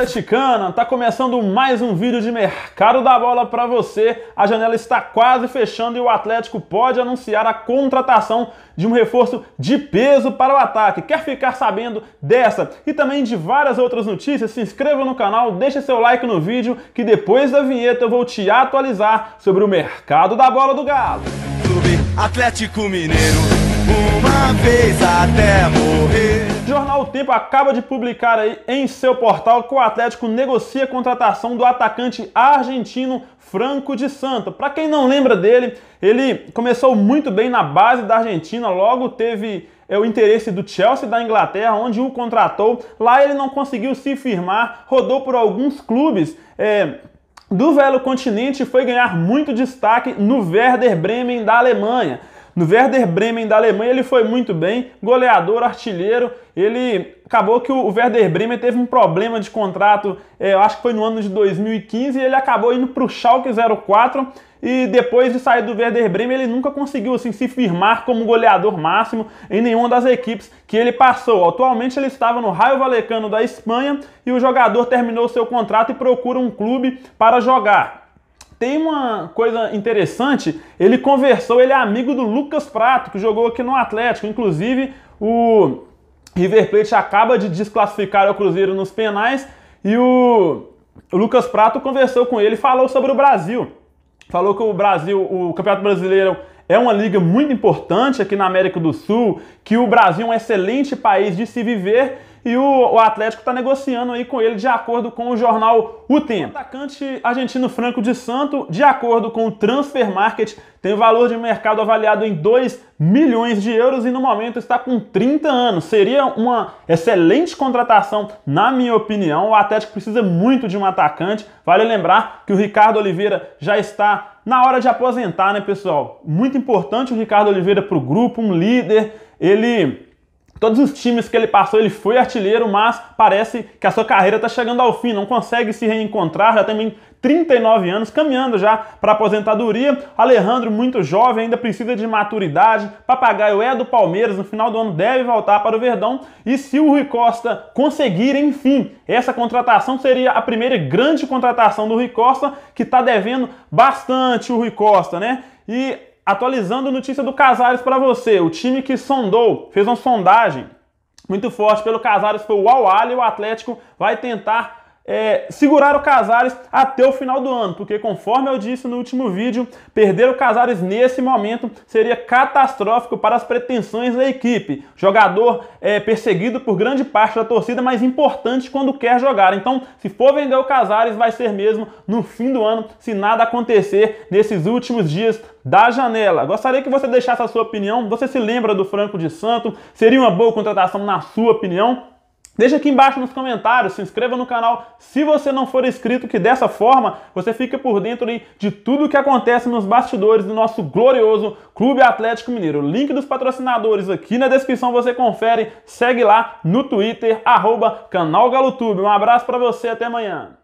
Atleticana, tá começando mais um vídeo de mercado da bola para você. A janela está quase fechando e o Atlético pode anunciar a contratação de um reforço de peso para o ataque. Quer ficar sabendo dessa e também de várias outras notícias? Se inscreva no canal, deixe seu like no vídeo que depois da vinheta eu vou te atualizar sobre o mercado da bola do Galo. Clube Atlético Mineiro, uma vez até morrer jornal O Tempo acaba de publicar aí em seu portal que o Atlético negocia a contratação do atacante argentino Franco de Santa. Para quem não lembra dele, ele começou muito bem na base da Argentina, logo teve é o interesse do Chelsea da Inglaterra, onde o contratou. Lá ele não conseguiu se firmar, rodou por alguns clubes. É, do velho continente foi ganhar muito destaque no Werder Bremen da Alemanha. No Werder Bremen da Alemanha ele foi muito bem, goleador, artilheiro. Ele acabou que o Werder Bremen teve um problema de contrato, é, eu acho que foi no ano de 2015, e ele acabou indo para o Schalke 04 e depois de sair do Werder Bremen, ele nunca conseguiu assim, se firmar como goleador máximo em nenhuma das equipes que ele passou. Atualmente ele estava no Raio Valecano da Espanha e o jogador terminou seu contrato e procura um clube para jogar. Tem uma coisa interessante, ele conversou, ele é amigo do Lucas Prato, que jogou aqui no Atlético. Inclusive, o River Plate acaba de desclassificar o Cruzeiro nos penais e o Lucas Prato conversou com ele e falou sobre o Brasil. Falou que o Brasil, o Campeonato Brasileiro é uma liga muito importante aqui na América do Sul, que o Brasil é um excelente país de se viver e o, o Atlético está negociando aí com ele de acordo com o jornal O Tempo. atacante argentino Franco de Santo, de acordo com o Transfer Market, tem valor de mercado avaliado em 2 milhões de euros e no momento está com 30 anos. Seria uma excelente contratação, na minha opinião. O Atlético precisa muito de um atacante. Vale lembrar que o Ricardo Oliveira já está na hora de aposentar, né, pessoal? Muito importante o Ricardo Oliveira para o grupo, um líder. Ele Todos os times que ele passou, ele foi artilheiro, mas parece que a sua carreira está chegando ao fim, não consegue se reencontrar, já também 39 anos, caminhando já para aposentadoria. Alejandro, muito jovem, ainda precisa de maturidade. Papagaio é do Palmeiras, no final do ano deve voltar para o Verdão. E se o Rui Costa conseguir, enfim, essa contratação seria a primeira grande contratação do Rui Costa, que está devendo bastante o Rui Costa, né? E atualizando notícia do Casares para você. O time que sondou, fez uma sondagem muito forte pelo Casares foi o Al e O Atlético vai tentar é, segurar o Casares até o final do ano, porque conforme eu disse no último vídeo, perder o Casares nesse momento seria catastrófico para as pretensões da equipe. Jogador é, perseguido por grande parte da torcida, mas importante quando quer jogar. Então, se for vender o Casares, vai ser mesmo no fim do ano, se nada acontecer nesses últimos dias da janela. Gostaria que você deixasse a sua opinião. Você se lembra do Franco de Santo? Seria uma boa contratação na sua opinião? Deixa aqui embaixo nos comentários, se inscreva no canal se você não for inscrito, que dessa forma você fica por dentro de tudo o que acontece nos bastidores do nosso glorioso Clube Atlético Mineiro. O link dos patrocinadores aqui na descrição você confere. Segue lá no Twitter, arroba canal Galotube. Um abraço para você, até amanhã.